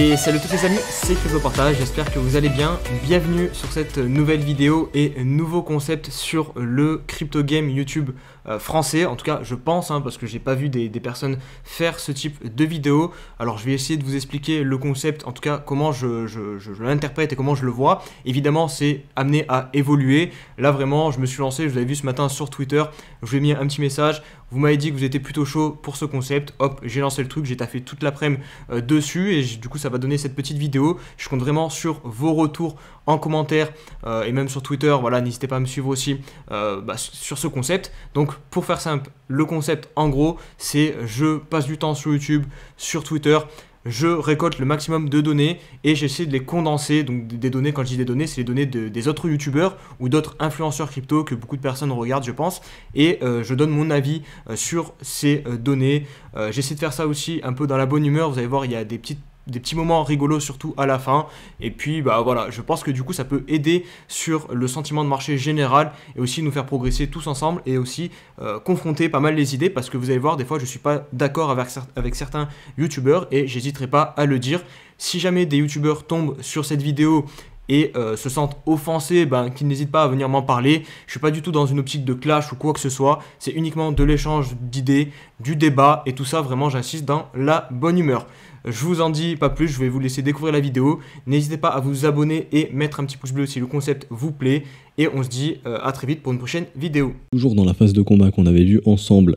Et salut à tous les amis, c'est Partage. j'espère que vous allez bien. Bienvenue sur cette nouvelle vidéo et nouveau concept sur le crypto game YouTube euh, français. En tout cas, je pense, hein, parce que j'ai pas vu des, personnes faire ce type de vidéo. Alors, je vais essayer de vous expliquer le concept, en tout cas, comment je, l'interprète et comment je le vois. Évidemment, c'est amené à évoluer. Là, vraiment, je me suis lancé, je vous vu ce matin sur Twitter, je lui ai mis un petit message vous m'avez dit que vous étiez plutôt chaud pour ce concept. Hop, j'ai lancé le truc, j'ai taffé toute l'après-midi euh, dessus et du coup ça va donner cette petite vidéo. Je compte vraiment sur vos retours en commentaire euh, et même sur Twitter. Voilà, n'hésitez pas à me suivre aussi euh, bah, sur ce concept. Donc pour faire simple, le concept en gros, c'est je passe du temps sur YouTube, sur Twitter, je récolte le maximum de données et j'essaie de les condenser. Donc des données, quand je dis des données, c'est les données de, des autres youtubeurs ou d'autres influenceurs crypto que beaucoup de personnes regardent, je pense. Et euh, je donne mon avis euh, sur ces euh, données. j'essaie de faire ça aussi un peu dans la bonne humeur. Vous allez voir, il y a des petites des petits moments rigolos surtout à la fin. Et puis bah voilà, je pense que du coup ça peut aider sur le sentiment de marché général et aussi nous faire progresser tous ensemble et aussi euh, confronter pas mal les idées parce que vous allez voir des fois je suis pas d'accord avec, avec certains youtubeurs et j'hésiterai pas à le dire. Si jamais des youtubeurs tombent sur cette vidéo et euh, se sentent offensés, ben, qu'ils n'hésitent pas à venir m'en parler. Je suis pas du tout dans une optique de clash ou quoi que ce soit. C'est uniquement de l'échange d'idées, du débat et tout ça. Vraiment, j'insiste dans la bonne humeur. Je vous en dis pas plus, je vais vous laisser découvrir la vidéo. N'hésitez pas à vous abonner et mettre un petit pouce bleu si le concept vous plaît. Et on se dit euh, à très vite pour une prochaine vidéo. Toujours dans la phase de combat qu'on avait vue ensemble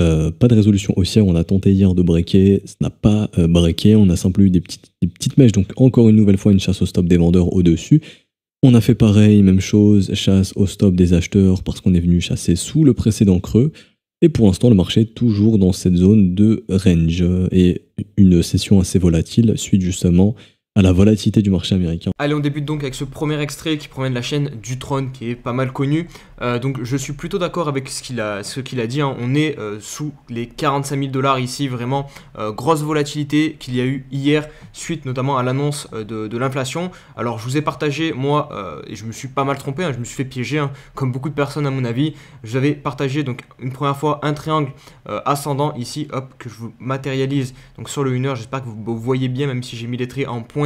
euh, pas de résolution haussière, on a tenté hier de breaker, ça n'a pas euh, breaké, on a simplement eu des petites, des petites mèches, donc encore une nouvelle fois une chasse au stop des vendeurs au-dessus. On a fait pareil, même chose, chasse au stop des acheteurs parce qu'on est venu chasser sous le précédent creux. Et pour l'instant, le marché est toujours dans cette zone de range et une session assez volatile suite justement à la volatilité du marché américain. Allez, on débute donc avec ce premier extrait qui provient de la chaîne du trône qui est pas mal connu euh, donc, je suis plutôt d'accord avec ce qu'il a, ce qu'il a dit. Hein. On est euh, sous les 45 000 dollars ici, vraiment euh, grosse volatilité qu'il y a eu hier, suite notamment à l'annonce de, l'inflation. Alors, je vous ai partagé, moi, et je me suis pas mal trompé, hein, je me suis fait piéger, hein. comme beaucoup de personnes à mon avis. J'avais partagé donc une première fois un triangle ascendant ici, hop, que je vous matérialise donc sur le 1 heure J'espère que vous, vous voyez bien, même si j'ai mis les traits en point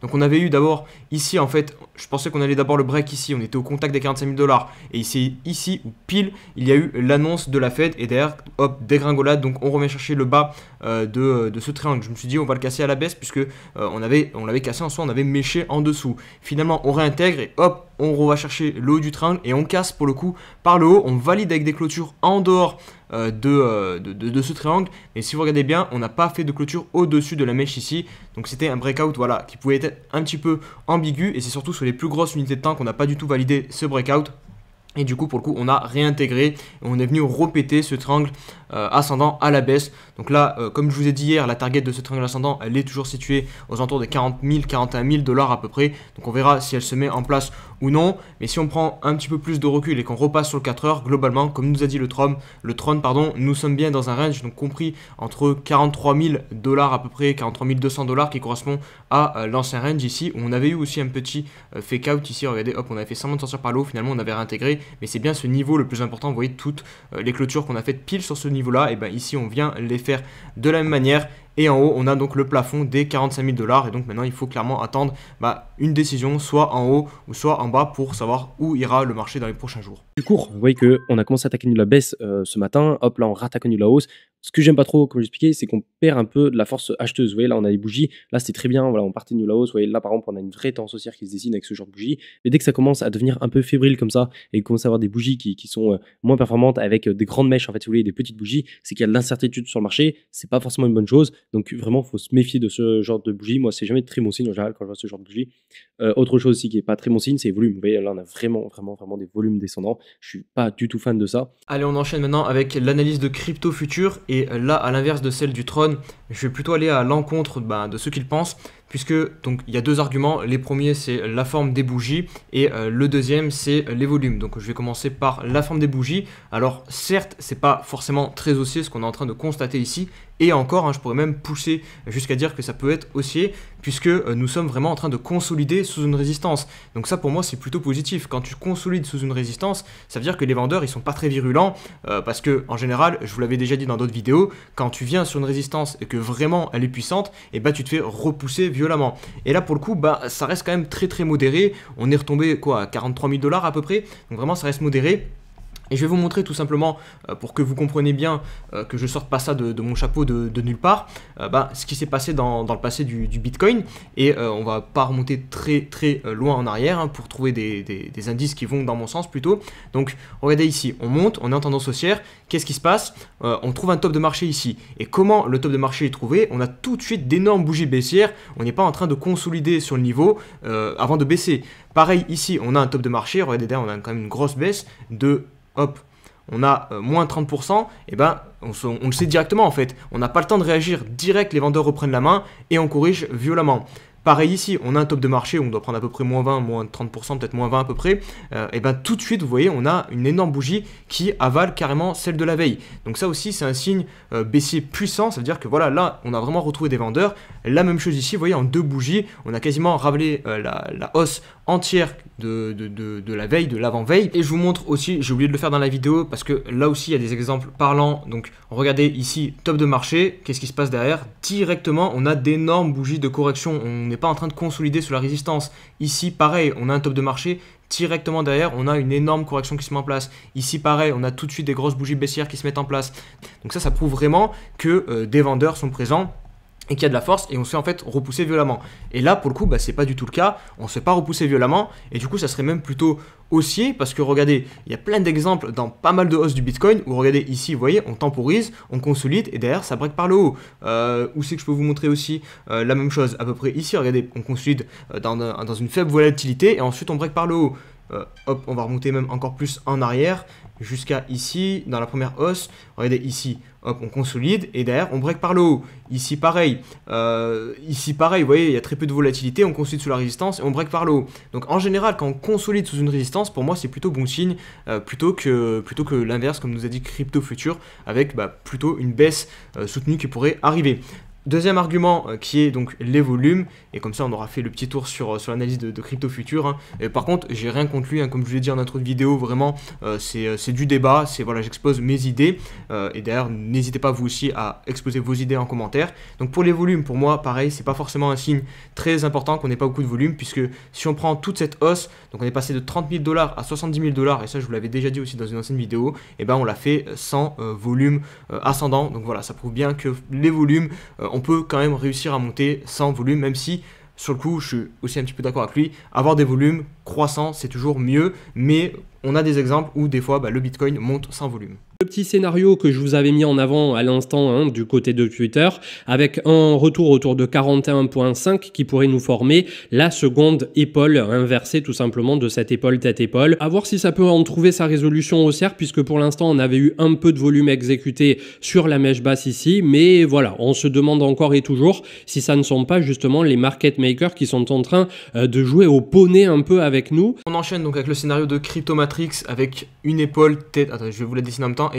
donc on avait eu d'abord ici en fait, je pensais qu'on allait d'abord le break ici, on était au contact des 45 000 dollars. Et ici, ici ou pile, il y a eu l'annonce de la fête et derrière, hop, dégringolade. Donc on remet chercher le bas euh, de, euh, de, ce triangle. Je me suis dit on va le casser à la baisse puisque euh, on avait on l'avait cassé en soi, on avait méché en dessous. Finalement on réintègre et hop, on va chercher le haut du triangle et on casse pour le coup par le haut, on valide avec des clôtures en dehors euh, euh, de, de, ce triangle. Et si vous regardez bien, on n'a pas fait de clôture au-dessus de la mèche ici. Donc c'était un breakout voilà, qui pouvait être un petit peu ambigu. Et c'est surtout sur les plus grosses unités de temps qu'on n'a pas du tout validé ce breakout. Et du coup, pour le coup, on a réintégré, on est venu repéter ce triangle euh, ascendant à la baisse. Donc là, comme je vous ai dit hier, la target de ce triangle ascendant, elle est toujours située aux alentours des 40 000, 41 000 dollars à peu près. Donc on verra si elle se met en place ou non, mais si on prend un petit peu plus de recul et qu'on repasse sur le 4 heures, globalement, comme nous a dit le Tron, le pardon, nous sommes bien dans un range, donc compris entre 43 000 dollars à peu près, 43 200 dollars qui correspond à euh, l'ancien range ici, on avait eu aussi un petit euh, fake out ici, regardez, hop, on avait fait semblant de sortir par l'eau, finalement on avait réintégré, mais c'est bien ce niveau le plus important, vous voyez, toutes euh, les clôtures qu'on a faites pile sur ce niveau-là, et ben ici on vient les faire de la même manière, et en haut, on a donc le plafond des 45 000 dollars. Et donc maintenant, il faut clairement attendre bah, une décision, soit en haut ou soit en bas, pour savoir où ira le marché dans les prochains jours. Du coup, vous voyez qu'on a commencé à attaquer la baisse euh, ce matin. Hop, là, on rattaque la hausse. Ce que j'aime pas trop, comme j'expliquais, c'est qu'on perd un peu de la force acheteuse. Vous voyez, là, on a des bougies. Là, c'était très bien. Voilà, on partait de la hausse. Vous voyez, là, par exemple, on a une vraie tendance haussière qui se dessine avec ce genre de bougie. Mais dès que ça commence à devenir un peu fébrile comme ça et qu'on commence à avoir des bougies qui, sont euh, moins performantes avec euh, des grandes mèches, en fait, vous voyez, des petites bougies, c'est qu'il y a de l'incertitude sur le marché. C'est pas forcément une bonne chose. Donc vraiment, il faut se méfier de ce genre de bougie. Moi, c'est jamais très bon signe en général quand je vois ce genre de bougie. Euh, autre chose aussi qui n'est pas très bon signe, c'est les volumes. Vous voyez, là, on a vraiment, vraiment, vraiment des volumes descendants. Je suis pas du tout fan de ça. Allez, on enchaîne maintenant avec l'analyse de crypto futur. Et là, à l'inverse de celle du trône, je vais plutôt aller à l'encontre de bah, de ce qu'il pensent puisque donc il y a deux arguments. Les premiers c'est la forme des bougies et euh, le deuxième c'est les volumes. Donc je vais commencer par la forme des bougies. Alors certes c'est pas forcément très haussier ce qu'on est en train de constater ici et encore hein, je pourrais même pousser jusqu'à dire que ça peut être haussier puisque euh, nous sommes vraiment en train de consolider sous une résistance. Donc ça pour moi c'est plutôt positif. Quand tu consolides sous une résistance ça veut dire que les vendeurs ils sont pas très virulents euh, parce que en général je vous l'avais déjà dit dans d'autres vidéos quand tu viens sur une résistance et que vraiment elle est puissante et eh bah ben, tu te fais repousser et là, pour le coup, bah, ça reste quand même très très modéré. On est retombé quoi, à 43 000 dollars à peu près. Donc vraiment, ça reste modéré. Et je vais vous montrer tout simplement, euh, pour que vous compreniez bien euh, que je sorte pas ça de, mon chapeau de, nulle part, euh, bah, ce qui s'est passé dans, le passé du, Bitcoin. Et on va pas remonter très très loin en arrière hein, pour trouver des, indices qui vont dans mon sens plutôt. Donc regardez ici, on monte, on est en tendance haussière, qu'est-ce qui se passe On trouve un top de marché ici. Et comment le top de marché est trouvé On a tout de suite d'énormes bougies baissières, on n'est pas en train de consolider sur le niveau avant de baisser. Pareil ici, on a un top de marché, regardez on a quand même une grosse baisse de hop, on a euh, moins 30%, et eh ben on, le sait directement en fait. On n'a pas le temps de réagir direct, les vendeurs reprennent la main et on corrige violemment. Pareil ici, on a un top de marché on doit prendre à peu près moins 20, moins 30%, peut-être moins 20 à peu près. et euh, eh bien tout de suite, vous voyez, on a une énorme bougie qui avale carrément celle de la veille. Donc ça aussi, c'est un signe euh, baissier puissant. Ça veut dire que voilà, là, on a vraiment retrouvé des vendeurs. La même chose ici, vous voyez, en deux bougies, on a quasiment ravelé la, la, hausse entière de, la veille, de l'avant-veille. Et je vous montre aussi, j'ai oublié de le faire dans la vidéo, parce que là aussi il y a des exemples parlants. Donc regardez ici, top de marché, qu'est-ce qui se passe derrière Directement, on a d'énormes bougies de correction. On n'est pas en train de consolider sous la résistance. Ici, pareil, on a un top de marché directement derrière, on a une énorme correction qui se met en place. Ici, pareil, on a tout de suite des grosses bougies baissières qui se mettent en place. Donc ça, ça prouve vraiment que euh, des vendeurs sont présents et qui a de la force et on se fait en fait repousser violemment. Et là pour le coup bah, c'est pas du tout le cas, on se fait pas repousser violemment et du coup ça serait même plutôt haussier parce que regardez, il y a plein d'exemples dans pas mal de hausses du Bitcoin où regardez ici vous voyez on temporise, on consolide et derrière ça break par le haut. Ou euh, où c'est que je peux vous montrer aussi euh, la même chose à peu près ici regardez on consolide euh, dans, dans une faible volatilité et ensuite on break par le haut. Euh, hop, on va remonter même encore plus en arrière, jusqu'à ici, dans la première hausse, regardez ici, hop, on consolide, et derrière, on break par le haut, ici pareil, euh, ici pareil, vous voyez, il y a très peu de volatilité, on consolide sous la résistance, et on break par le haut, donc en général, quand on consolide sous une résistance, pour moi, c'est plutôt bon signe, euh, plutôt que, plutôt que l'inverse, comme nous a dit Crypto Future, avec bah, plutôt une baisse soutenue qui pourrait arriver, Deuxième argument euh, qui est donc les volumes, et comme ça on aura fait le petit tour sur, euh, sur l'analyse de, crypto futur. Hein. par contre, j'ai rien contre lui, hein. comme je vous l'ai dit en intro de vidéo, vraiment euh, c'est du débat, c'est voilà, j'expose mes idées. et d'ailleurs, n'hésitez pas vous aussi à exposer vos idées en commentaire. Donc pour les volumes, pour moi, pareil, c'est pas forcément un signe très important qu'on n'ait pas beaucoup de volume, puisque si on prend toute cette hausse, donc on est passé de 30 000 dollars à 70 000 dollars, et ça je vous l'avais déjà dit aussi dans une ancienne vidéo, et ben on l'a fait sans volume ascendant. Donc voilà, ça prouve bien que les volumes on peut quand même réussir à monter sans volume, même si sur le coup, je suis aussi un petit peu d'accord avec lui. Avoir des volumes croissants, c'est toujours mieux, mais on a des exemples où des fois, bah, le Bitcoin monte sans volume. Le petit scénario que je vous avais mis en avant à l'instant hein, du côté de Twitter, avec un retour autour de 41.5 qui pourrait nous former la seconde épaule inversée tout simplement de cette épaule tête-épaule. À voir si ça peut en trouver sa résolution au cerf puisque pour l'instant on avait eu un peu de volume exécuté sur la mèche basse ici, mais voilà, on se demande encore et toujours si ça ne sont pas justement les market makers qui sont en train euh, de jouer au poney un peu avec nous. On enchaîne donc avec le scénario de Cryptomatrix avec une épaule tête. Attends, je vais vous la dessiner en même temps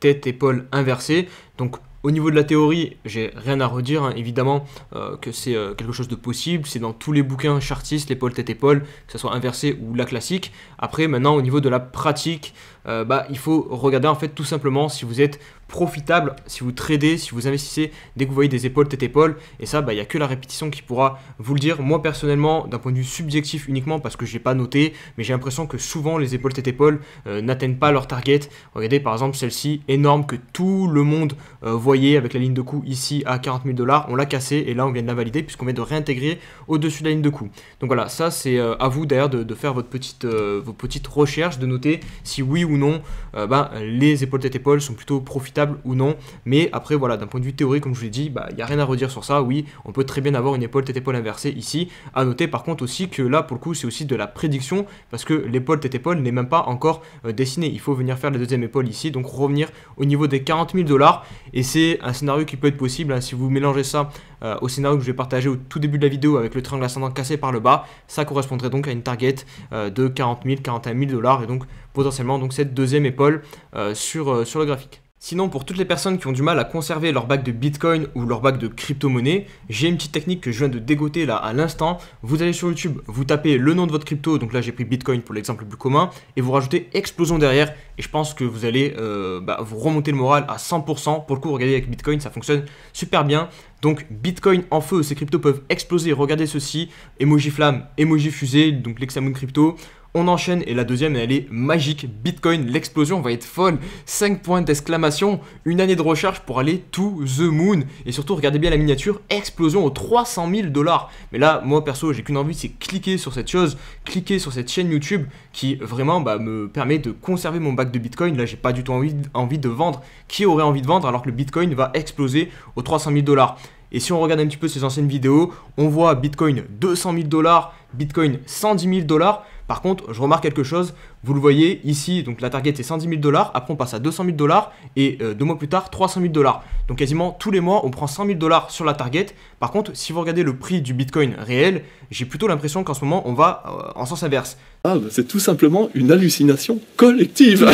tête, épaule inversée. Donc au niveau de la théorie, j'ai rien à redire, hein. évidemment euh, que c'est euh, quelque chose de possible, c'est dans tous les bouquins chartistes, l'épaule, tête, épaule, que ce soit inversé ou la classique. Après, maintenant, au niveau de la pratique, euh, bah, il faut regarder en fait tout simplement si vous êtes profitable, si vous tradez, si vous investissez, dès que vous voyez des épaules, tête épaule, et ça, bah, il n'y a que la répétition qui pourra vous le dire. Moi personnellement, d'un point de vue subjectif uniquement, parce que je n'ai pas noté, mais j'ai l'impression que souvent les épaules, tête épaule euh, n'atteignent pas leur target. Regardez par exemple celle-ci, énorme, que tout le monde euh, voyait avec la ligne de coût ici à 40 000 dollars, on l'a cassée, et là on vient de la valider, puisqu'on vient de réintégrer au-dessus de la ligne de coût. Donc voilà, ça c'est à vous d'ailleurs de, faire votre petite, vos petites recherches, de noter si oui ou non, euh, ben, les épaules tête épaule sont plutôt profitables ou non. Mais après, voilà, d'un point de vue théorique, comme je vous l'ai dit, il bah, n'y a rien à redire sur ça. Oui, on peut très bien avoir une épaule tête épaule inversée ici. À noter par contre aussi que là, pour le coup, c'est aussi de la prédiction parce que l'épaule tête épaule n'est même pas encore euh, dessinée. Il faut venir faire la deuxième épaule ici, donc revenir au niveau des 40 000 dollars. Et c'est un scénario qui peut être possible hein, si vous mélangez ça euh, au scénario que je vais partager au tout début de la vidéo avec le triangle ascendant cassé par le bas, ça correspondrait donc à une target euh, de 40 000, 41 000 dollars et donc potentiellement donc cette deuxième épaule euh, sur le graphique. Sinon, pour toutes les personnes qui ont du mal à conserver leur bac de Bitcoin ou leur bac de crypto-monnaie, j'ai une petite technique que je viens de dégoter là à l'instant. Vous allez sur YouTube, vous tapez le nom de votre crypto, donc là j'ai pris Bitcoin pour l'exemple le plus commun, et vous rajoutez explosion derrière, et je pense que vous allez euh, bah, vous remonter le moral à 100%. Pour le coup, regardez avec Bitcoin, ça fonctionne super bien. Donc Bitcoin en feu, ces cryptos peuvent exploser, regardez ceci, emoji flamme, emoji fusée, donc l'examen crypto. On enchaîne et la deuxième, elle est magique. Bitcoin, l'explosion va être folle. 5 points d'exclamation, une année de recherche pour aller to the moon. Et surtout, regardez bien la miniature, explosion aux 300 000 dollars. Mais là, moi perso, j'ai qu'une envie, c'est cliquer sur cette chose, cliquer sur cette chaîne YouTube qui vraiment bah, me permet de conserver mon bac de Bitcoin. Là, j'ai pas du tout envie, envie de vendre. Qui aurait envie de vendre alors que le Bitcoin va exploser aux 300 000 dollars et si on regarde un petit peu ces anciennes vidéos, on voit Bitcoin 200 000 dollars, Bitcoin 110 000 dollars. Par contre, je remarque quelque chose, vous le voyez ici, donc la target est 110 000 dollars, après on passe à 200 000 dollars et euh, deux mois plus tard 300 000 dollars. Donc quasiment tous les mois on prend 100 000 dollars sur la target. Par contre, si vous regardez le prix du Bitcoin réel, j'ai plutôt l'impression qu'en ce moment on va euh, en sens inverse. Ah, bah, c'est tout simplement une hallucination collective.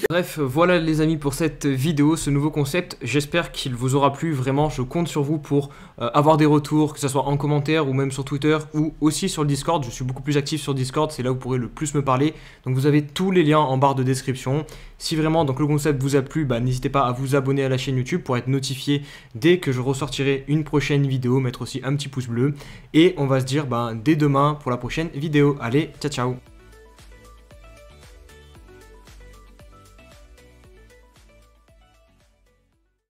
Bref, voilà les amis pour cette vidéo, ce nouveau concept. J'espère qu'il vous aura plu. Vraiment, je compte sur vous pour euh, avoir des retours, que ce soit en commentaire ou même sur Twitter ou aussi sur le Discord je suis beaucoup plus actif sur Discord, c'est là où vous pourrez le plus me parler. Donc vous avez tous les liens en barre de description. Si vraiment donc, le concept vous a plu, bah, n'hésitez pas à vous abonner à la chaîne YouTube pour être notifié dès que je ressortirai une prochaine vidéo, mettre aussi un petit pouce bleu. Et on va se dire bah, dès demain pour la prochaine vidéo. Allez, ciao ciao